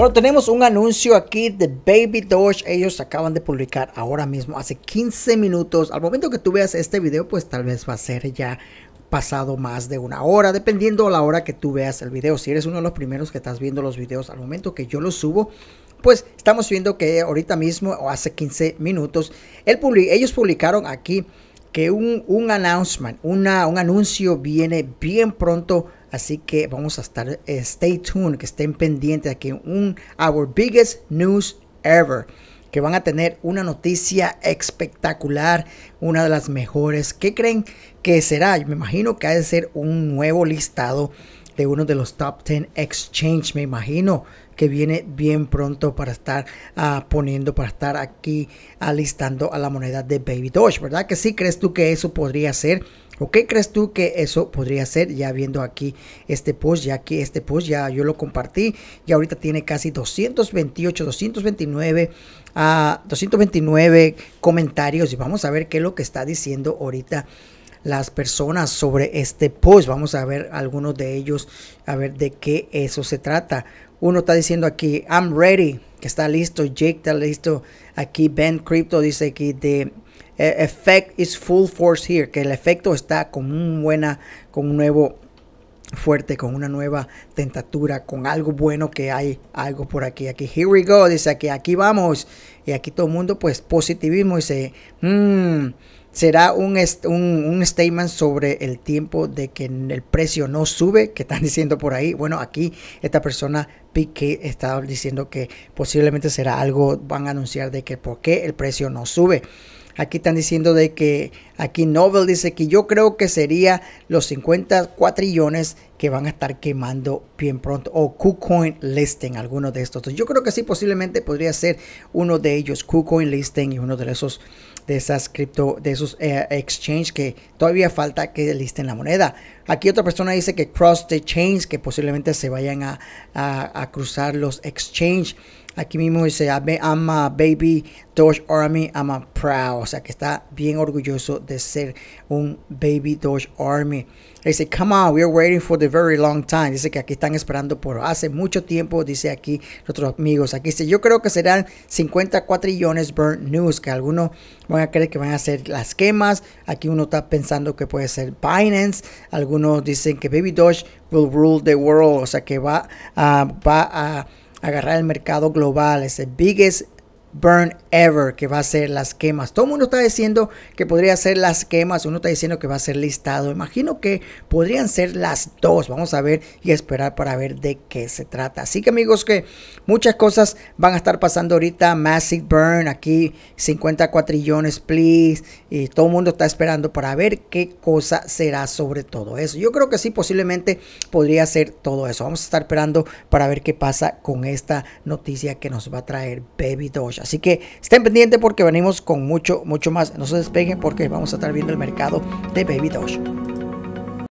Bueno, tenemos un anuncio aquí de Baby Doge. Ellos acaban de publicar ahora mismo, hace 15 minutos. Al momento que tú veas este video, pues tal vez va a ser ya pasado más de una hora, dependiendo a la hora que tú veas el video. Si eres uno de los primeros que estás viendo los videos al momento que yo los subo, pues estamos viendo que ahorita mismo, o hace 15 minutos, ellos publicaron aquí que un, announcement, una, un anuncio viene bien pronto. Así que vamos a estar, eh, stay tuned, que estén pendientes aquí. Un, our biggest news ever. Que van a tener una noticia espectacular, una de las mejores. ¿Qué creen que será? me imagino que ha de ser un nuevo listado de uno de los top 10 exchange, me imagino que viene bien pronto para estar ah, poniendo, para estar aquí alistando a la moneda de Baby Doge, ¿verdad? Que sí, crees tú que eso podría ser ¿O qué crees tú que eso podría ser? Ya viendo aquí este post, ya aquí este post, ya yo lo compartí y ahorita tiene casi 228, 229, a 229 comentarios y vamos a ver qué es lo que está diciendo ahorita las personas sobre este post. Vamos a ver algunos de ellos, a ver de qué eso se trata. Uno está diciendo aquí, I'm ready, que está listo, Jake está listo. Aquí Ben Crypto dice aquí The e-, effect is full force here, que el efecto está con un buena, con un nuevo fuerte, con una nueva tentatura, con algo bueno que hay, algo por aquí, aquí, here we go, dice aquí, aquí vamos, y aquí todo el mundo pues positivismo dice, mmm, será un, un, statement sobre el tiempo de que el precio no sube, que están diciendo por ahí. Bueno, aquí esta persona, Pique está diciendo que posiblemente será algo, van a anunciar de que por qué el precio no sube. Aquí están diciendo de que, aquí Nobel dice que yo creo que sería los 50 cuatrillones que van a estar quemando bien pronto. O KuCoin Listing, alguno de estos. Yo creo que sí, posiblemente podría ser uno de ellos, KuCoin Listing y uno de esos de esas cripto, de esos eh, exchange que todavía falta que listen la moneda. Aquí otra persona dice que cross the chains, que posiblemente se vayan a, cruzar los exchange. Aquí mismo dice, I'm a baby Doge Army, I'm a proud. O sea que está bien orgulloso de ser un baby Doge Army. Dice come on, we are waiting for the very long time. Dice que aquí están esperando por hace mucho tiempo, dice aquí nuestros amigos. Aquí dice, yo creo que serán 54 cuatrillones burn news, que algunos van a creer que van a ser las quemas. Aquí uno está pensando que puede ser Binance. Algunos dicen que Baby Doge will rule the world, o sea que va, va a agarrar el mercado global. Es el biggest burn ever, que va a ser las quemas. Todo el mundo está diciendo que podría ser las quemas, uno está diciendo que va a ser listado. Imagino que podrían ser las dos. Vamos a ver y esperar para ver de qué se trata. Así que amigos, que muchas cosas van a estar pasando ahorita. Massive burn, aquí 50 cuatrillones, please. Y todo el mundo está esperando para ver qué cosa será sobre todo eso. Yo creo que sí, posiblemente podría ser todo eso. Vamos a estar esperando para ver qué pasa con esta noticia que nos va a traer Baby Doge. Así que estén pendientes porque venimos con mucho, mucho más. No se despeguen porque vamos a estar viendo el mercado de Baby